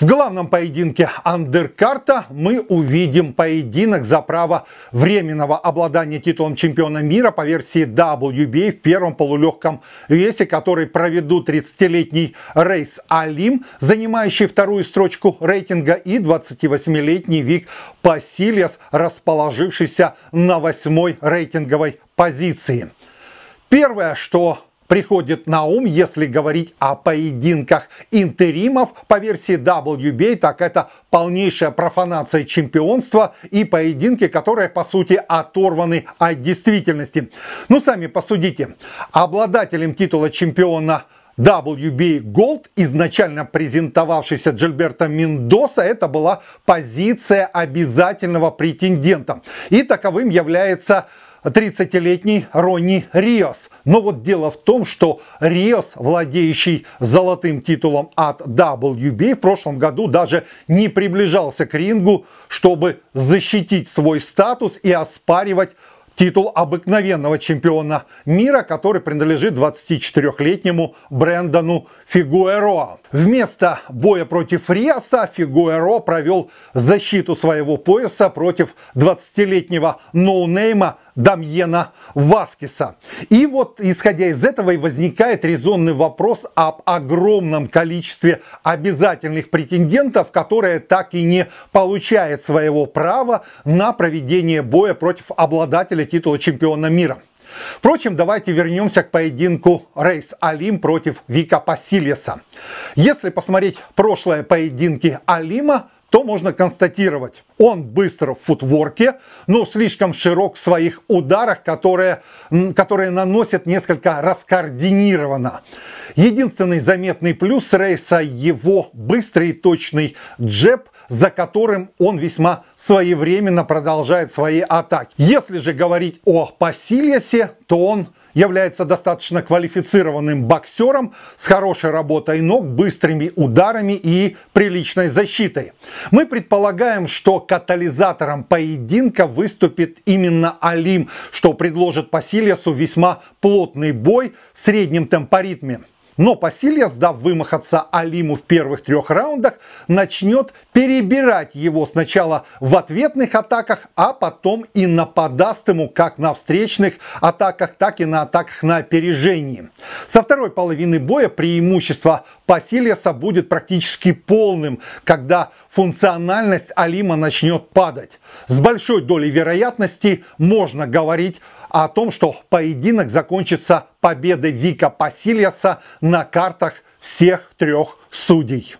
В главном поединке Андеркарта мы увидим поединок за право временного обладания титулом чемпиона мира по версии WBA в первом полулегком весе, который проведут 30-летний Рейс Алим, занимающий вторую строчку рейтинга, и 28-летний Вик Пасильяс, расположившийся на восьмой рейтинговой позиции. Первое, что приходит на ум, если говорить о поединках интеримов по версии WBA, так это полнейшая профанация чемпионства и поединки, которые по сути оторваны от действительности. Ну сами посудите, обладателем титула чемпиона WBA Gold, изначально презентовавшийся Джильберто Мендоса, это была позиция обязательного претендента. И таковым является 30-летний Ронни Риос. Но вот дело в том, что Риос, владеющий золотым титулом от WBA, в прошлом году даже не приближался к рингу, чтобы защитить свой статус и оспаривать титул обыкновенного чемпиона мира, который принадлежит 24-летнему Брэндону Фигуэро. Вместо боя против Риаса Фигуэро провел защиту своего пояса против 20-летнего ноунейма Дамьена Васкиса. И вот исходя из этого и возникает резонный вопрос об огромном количестве обязательных претендентов, которые так и не получают своего права на проведение боя против обладателя титула чемпиона мира. Впрочем, давайте вернемся к поединку Рейс Алим против Вика Пасильеса. Если посмотреть прошлые поединки Алима, то можно констатировать, он быстро в футворке, но слишком широк в своих ударах, которые, которые наносят несколько раскоординированно. Единственный заметный плюс рейса его быстрый и точный джеб, за которым он весьма своевременно продолжает свои атаки. Если же говорить о Пасильясе, то он является достаточно квалифицированным боксером с хорошей работой ног, быстрыми ударами и приличной защитой. Мы предполагаем, что катализатором поединка выступит именно Алим, что предложит Пасильясу весьма плотный бой в среднем темпоритме. Но Пасилья, сдав вымахаться Алиму в первых трех раундах, начнет перебирать его сначала в ответных атаках, а потом и нападаст ему как на встречных атаках, так и на атаках на опережении. Со второй половины боя преимущество Пасильяса будет практически полным, когда функциональность Алима начнет падать. С большой долей вероятности можно говорить о том, что поединок закончится победой Вика Пасильяса на картах всех трех судей.